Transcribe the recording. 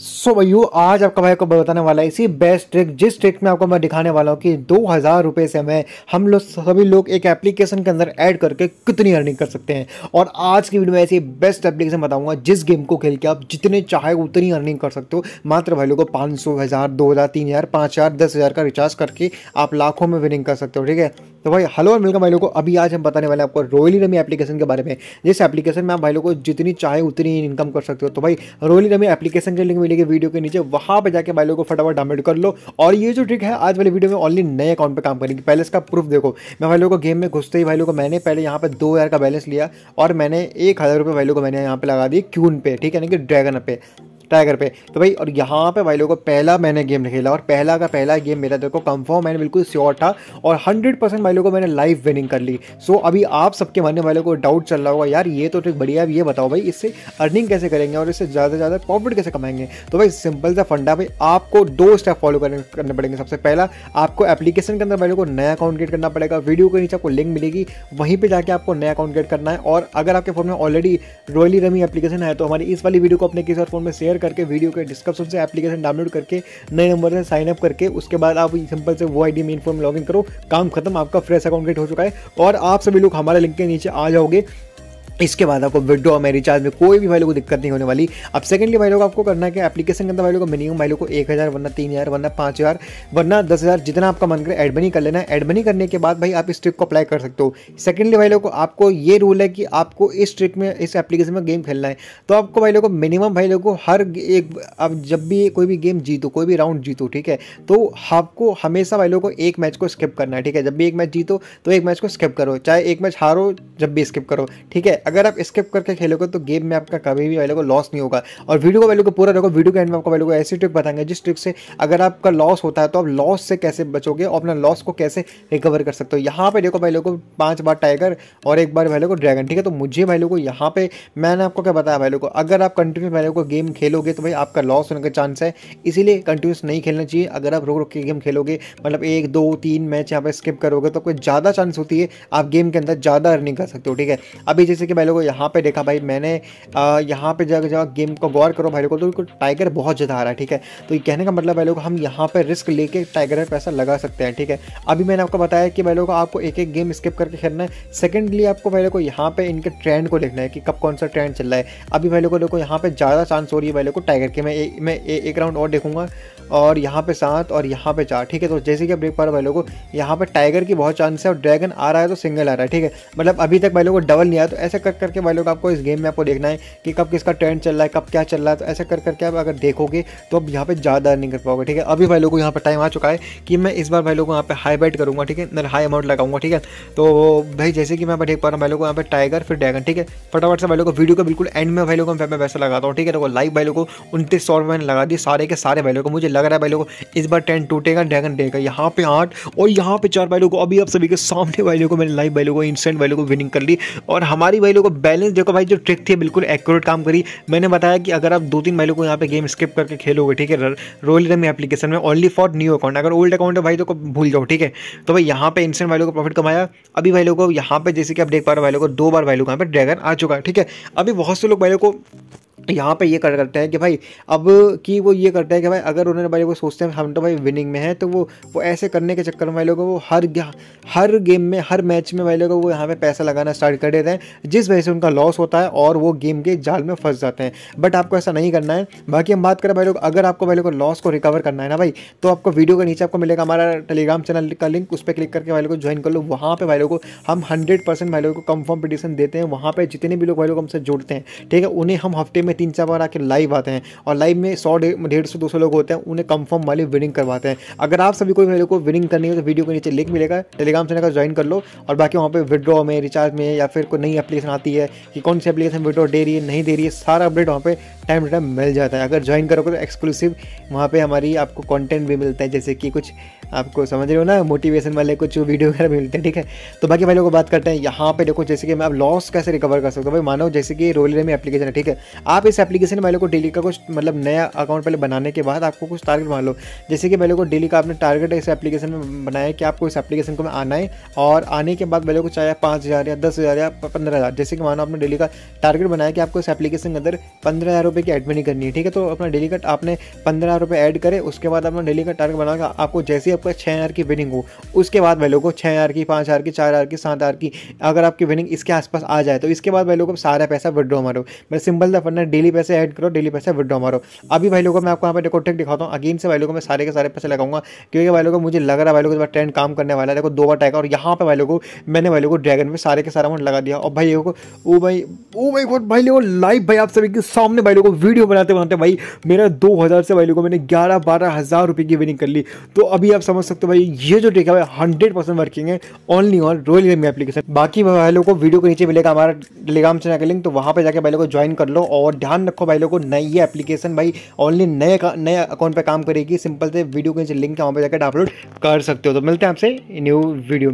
सो भैया आज आपका भाई को बताने वाला है इसी बेस्ट ट्रिक जिस ट्रिक में आपको मैं दिखाने वाला हूँ कि दो हज़ार रुपये से मैं हम लोग सभी लोग एक एप्लीकेशन के अंदर ऐड करके कितनी अर्निंग कर सकते हैं और आज की वीडियो में ऐसी बेस्ट एप्लीकेशन बताऊंगा जिस गेम को खेल के आप जितने चाहे उतनी अर्निंग कर सकते हो मात्र भाई लोग को पाँच सौ हज़ार दो हज़ार तीन हज़ार पाँच हज़ार दस हज़ार का रिचार्ज करके आप लाखों में विनिंग कर सकते हो ठीक है तो भाई हेलो और वेलकम भाई लोग को अभी आज हम बताने वाले हैं आपको रोयली रमी एप्लीकेशन के बारे में जिस एप्लीकेशन में आप भाई लोग को जितनी चाहे उतनी इनकम कर सकते हो तो भाई रोयली रमी एप्लीकेशन के लिंक के वीडियो के नीचे वहां पर जाकर भाई लोग को फटाफट डाउनलोड कर लो और ये जो ट्रिक है आज वाली वीडियो में ऑनली नए अकाउंट पर काम करेंगे पहले इसका प्रूफ देखो मैं भाई लोग को गेम में घुसते ही भाई लोग को मैंने पहले यहाँ पर दो का बैलेंस लिया और मैंने एक हज़ार रुपये को मैंने यहाँ पर लगा दिए क्यून पे ठीक है ना कि ड्रैगन पे टाइगर पे तो भाई और यहाँ पे भाई लोगों को पहला मैंने गेम खेला और पहला का पहला गेम मेरा देखो कंफर्म मैंने बिल्कुल श्योर था और हंड्रेड परसेंट भाई लोगों को मैंने लाइव विनिंग कर ली सो अभी आप सबके मानने वाले को डाउट चल रहा होगा यार ये तो ठीक बढ़िया अब ये बताओ भाई इससे अर्निंग कैसे करेंगे और इससे ज़्यादा से ज़्यादा प्रॉफिट कैसे कमाएंगे तो भाई सिंपल सा फंडा भाई आपको दो स्टेप फॉलो करने पड़ेंगे सबसे पहला आपको एप्लीकेशन के अंदर भाई लोगों को नया अकाउंट क्रिएट करना पड़ेगा वीडियो के नीचे आपको लिंक मिलेगी वहीं पर जाकर आपको नया अकाउंट क्रिएट करना है और अगर आपके फोन में ऑलरेडी रॉयली रमी एप्लीकेशन है तो हमारी इस वाली वीडियो को अपने किसी और फोन में शेयर शेयर करके वीडियो के डिस्क्रिप्शन से एप्लीकेशन डाउनलोड करके नए नंबर से साइन अप करके उसके बाद आप सिंपल से वो आई मेन फॉर्म लॉग करो काम खत्म आपका फ्रेश अकाउंट क्रिएट हो चुका है और आप सभी लोग हमारे लिंक के नीचे आ जाओगे इसके बाद आपको और मेरी चार्ज में कोई भी वैल्यू को दिक्कत नहीं होने वाली अब सेकंडली वैल्यू लोग आपको करना है कि एप्लीकेशन के अंदर वैल्यू को मिनिमम वैल्यू लोग को एक हज़ार वरना तीन हज़ार वरना पाँच हज़ार वरना दस हज़ार जितना आपका मन करे एड मनी कर लेना है एड मनी करने के बाद भाई आप इस ट्रिक को अप्लाई कर सकते हो सेकंडली वैल्यू लोग को आपको ये रूल है कि आपको इस ट्रिक में इस एप्लीकेशन में गेम खेलना है तो आपको वैल्यू लोग को मिनिमम भाई लोग को हर एक अब जब भी कोई भी गेम जीतो कोई भी राउंड जीतो ठीक है तो आपको हमेशा वैल्यू को एक मैच को स्किप करना है ठीक है जब भी एक मैच जीतो तो एक मैच को स्किप करो चाहे एक मैच हारो जब भी स्किप करो ठीक है अगर आप स्किप करके खेलोगे तो गेम में आपका कभी भी वैल्यू को लॉस नहीं होगा और वीडियो का वैल्यू को पूरा रखो वीडियो के एंड में आपको वैल्यू को ऐसी ट्रिक बताएंगे जिस ट्रिक से अगर आपका लॉस होता है तो आप लॉस से कैसे बचोगे और अपना लॉस को कैसे रिकवर कर सकते हो यहाँ पे देखो वैल्यू को पाँच बार टाइगर और एक बार वैल्यू को ड्रैगन ठीक है तो मुझे वैल्यू को यहाँ पे मैंने आपको क्या बताया वैल्यू को अगर आप कंटिन्यू वैल्यू को गेम खेलोगे तो भाई आपका लॉस होने का चांस है इसीलिए कंटिन्यूस नहीं खेलना चाहिए अगर आप रोक रुक के गेम खेलोगे मतलब एक दो तीन मैच यहाँ पर स्किप करोगे तो कोई ज़्यादा चांस होती है आप गेम के अंदर ज़्यादा अर्निंग कर सकते हो ठीक है अभी जैसे कि भाई लोगों यहाँ पे देखा भाई मैंने यहाँ पे जगह जगह गेम को गौर करो भाई लोगों तो टाइगर बहुत ज़्यादा आ रहा है ठीक है तो ये कहने का मतलब भाई लोग हम यहाँ पे रिस्क लेके टाइगर में पैसा लगा सकते हैं ठीक है अभी मैंने आपको बताया कि भाई लोगों आपको एक एक गेम स्किप करके खेलना है सेकेंडली आपको भाई लोगों यहाँ पर इनके ट्रेंड को देखना है कि कब कौन सा ट्रेंड चल रहा है अभी भाई लोगों को यहाँ पर ज़्यादा चांस हो रही है भाई लोगों को टाइगर के मैं मैं एक राउंड और देखूँगा और यहाँ पे सात और यहाँ पे चार ठीक है तो जैसे कि आप देख पा रहे भाई लोगों यहाँ पे टाइगर की बहुत चांस है और ड्रैगन आ रहा है तो सिंगल आ रहा है ठीक है मतलब अभी तक भाई लोगों को डबल नहीं आया तो ऐसे कर करके भाई लोग आपको इस गेम में आपको देखना है कि कब किसका ट्रेंड चल रहा है कब क्या चल रहा है तो ऐसा कर करके आप अगर देखोगे तो अब यहाँ पे ज़्यादा अर्निंग कर पाओगे ठीक है अभी भाई लोगों को यहाँ पर टाइम आ चुका है कि मैं इस बार भाई लोगों को यहाँ पर हाई बैट करूँगा ठीक है मैं हाई अमाउंट लगाऊंगा ठीक है तो भाई जैसे कि मैं देख पा रहा हूँ भाई लोग को यहाँ पर टाइगर फिर ड्रैगन ठीक है फटाफट से भाई लोग को वीडियो को बिल्कुल एंड में भाई लोगों को मैं पैसा लगाता हूँ ठीक है तो लाइव भाई लोग को उनतीस सौ रुपये लगा दिए सारे के सारे भाई लोग को मुझे लग रहा है भाई लोग इस बार टेंट टूटेगा ड्रैगन डेगा यहाँ पे आठ और यहाँ पे चार भाई लोग को अभी आप सभी के सामने भाई लोग को मैंने लाइव भाई लोग को इंस्टेंट भाई लोग को विनिंग कर ली और हमारी भाई लोगों को बैलेंस देखो भाई जो ट्रिक थी बिल्कुल एक्यूरेट काम करी मैंने बताया कि अगर आप दो तीन भाई लोगों को यहाँ पे गेम स्किप करके खेलोगे ठीक है रोल रमी एप्लीकेशन में ओनली फॉर न्यू अकाउंट अगर ओल्ड अकाउंट है भाई तो भूल जाओ ठीक है तो भाई यहाँ पे इंस्टेंट भाई को प्रॉफिट कमाया अभी भाई लोगों को यहाँ पे जैसे कि आप देख पा रहे हो भाई लोग को दो बार भाई लोग यहाँ पे ड्रैगन आ चुका है ठीक है अभी बहुत से लोग भाई लोग को तो यहाँ पे ये कर करते हैं कि भाई अब कि वो ये करते हैं कि भाई अगर उन्होंने भाई वो सोचते हैं हम तो भाई विनिंग में है तो वो वो ऐसे करने के चक्कर में भाई लोगों को हर हर गेम में हर मैच में भाई लोगों को यहाँ पे पैसा लगाना स्टार्ट कर देते हैं जिस वजह से उनका लॉस होता है और वो गेम के जाल में फंस जाते हैं बट आपको ऐसा नहीं करना है बाकी हम बात करें भाई लोग अगर आपको भाई लोग लॉस को रिकवर करना है ना भाई तो आपको वीडियो के नीचे आपको मिलेगा हमारा टेलीग्राम चैनल का लिंक उस पर क्लिक करके भाई लोग को ज्वाइन कर लो वहाँ पर भाई लोग को हम हंड्रेड परसेंट भाई लोगों को कंफर्म पिटिशन देते हैं वहाँ पर जितने भी लोग भाई लोग हमसे जुड़ते हैं ठीक है उन्हें हम हफ्ते में तीन चार बार आके लाइव आते हैं और लाइव में सौ डेढ़ सौ दो सौ लोग होते हैं उन्हें कंफर्म वाले विनिंग करवाते हैं अगर आप सभी को मेरे को विनिंग करनी है तो वीडियो के नीचे लिंक मिलेगा टेलीग्राम चैनल का ज्वाइन कर लो और बाकी वहाँ पर विड्रॉ में रिचार्ज में या फिर कोई नई एप्लीकेशन आती है कि कौन सी एप्लीकेशन विड्रॉ दे रही है नहीं दे रही है सारा अपडेट वहाँ पर टाइम टू टाइम मिल जाता है अगर ज्वाइन करोगे तो एक्सक्लूसिव वहाँ पे हमारी आपको कंटेंट भी मिलता है जैसे कि कुछ आपको समझ रहे हो ना मोटिवेशन वाले कुछ वीडियो वगैरह मिलते हैं ठीक है तो बाकी भाई लोग बात करते हैं यहाँ पे देखो जैसे कि मैं आप लॉस कैसे रिकवर कर सकता हूँ भाई मानो जैसे कि रोल रेमी एप्लीकेशन है ठीक है आप इस एप्लीकेशन वाले को डेली का कुछ मतलब नया अकाउंट पहले बनाने के बाद आपको कुछ टारगेट मान लो जैसे कि पहले को डेली का आपने टारगेट इस एप्लीकेशन में बनाया कि आपको इस एप्लीकेशन को आना है और आने के बाद पहले को चाहे पाँच हज़ार या दस हज़ार या पंद्रह हज़ार जैसे कि मानो आपने डेली का टारगेट बनाया कि आपको इस एप्लीकेशन के अंदर पंद्रह हज़ार रुपये की एडमिनी करनी है ठीक है तो अपना डेली कट आपने पंद्रह रुपये ऐड करें उसके बाद अपना डेली का टारगेट बनाकर आपको जैसे ही आपका छः हज़ार की विनिंग हो उसके बाद वैल्यू को छः हज़ार की पाँच हज़ार की चार हज़ार की सात हज़ार की अगर आपकी विनिंग इसके आसपास आ जाए तो इसके बाद भाई लोगों को सारा पैसा विड्रॉ मारो मैं सिंपल था अपना डेली पैसे ऐड करो डेली पैसे विड्रॉ मारो अभी भाई लोगों को मैं आपको यहाँ पर कॉन्टेक्ट दिखाता हूँ अगेन से भाई लोगों को मैं सारे के सारे पैसे लगाऊंगा क्योंकि भाई लोगों को मुझे लग रहा है भाई लोग ट्रेंड काम करने वाला है देखो दो बार टैग और यहाँ पर भाई लोगों को मैंने भाई लोगों को ड्रैगन में सारे के सारा अमाउंट लगा दिया और भाई लोगों को ओ भाई ओ भाई भाई लोग लाइव भाई आप सभी के सामने भाई लोग वो वीडियो बनाते बनाते भाई मेरा दो हज़ार से भाई लोगों मैंने ग्यारह बारह हज़ार रुपये की विनिंग कर ली तो अभी आप समझ सकते हो भाई ये जो टेक है हंड्रेड परसेंट वर्किंग है only on Royal game application बाकी भाई लोगों को वीडियो के नीचे मिलेगा हमारा टेलीग्राम चैनल का लिंक तो वहाँ पर जाकर भाई लोग ज्वाइन कर लो और ध्यान रखो भाई लोग को नई एप्लीकेशन भाई ऑनली नए नए अकाउंट पर काम करेगी सिंपल से वीडियो के नीचे लिंक वहाँ पर जाकर डाउनलोड कर सकते हो तो मिलते हैं आपसे न्यू वीडियो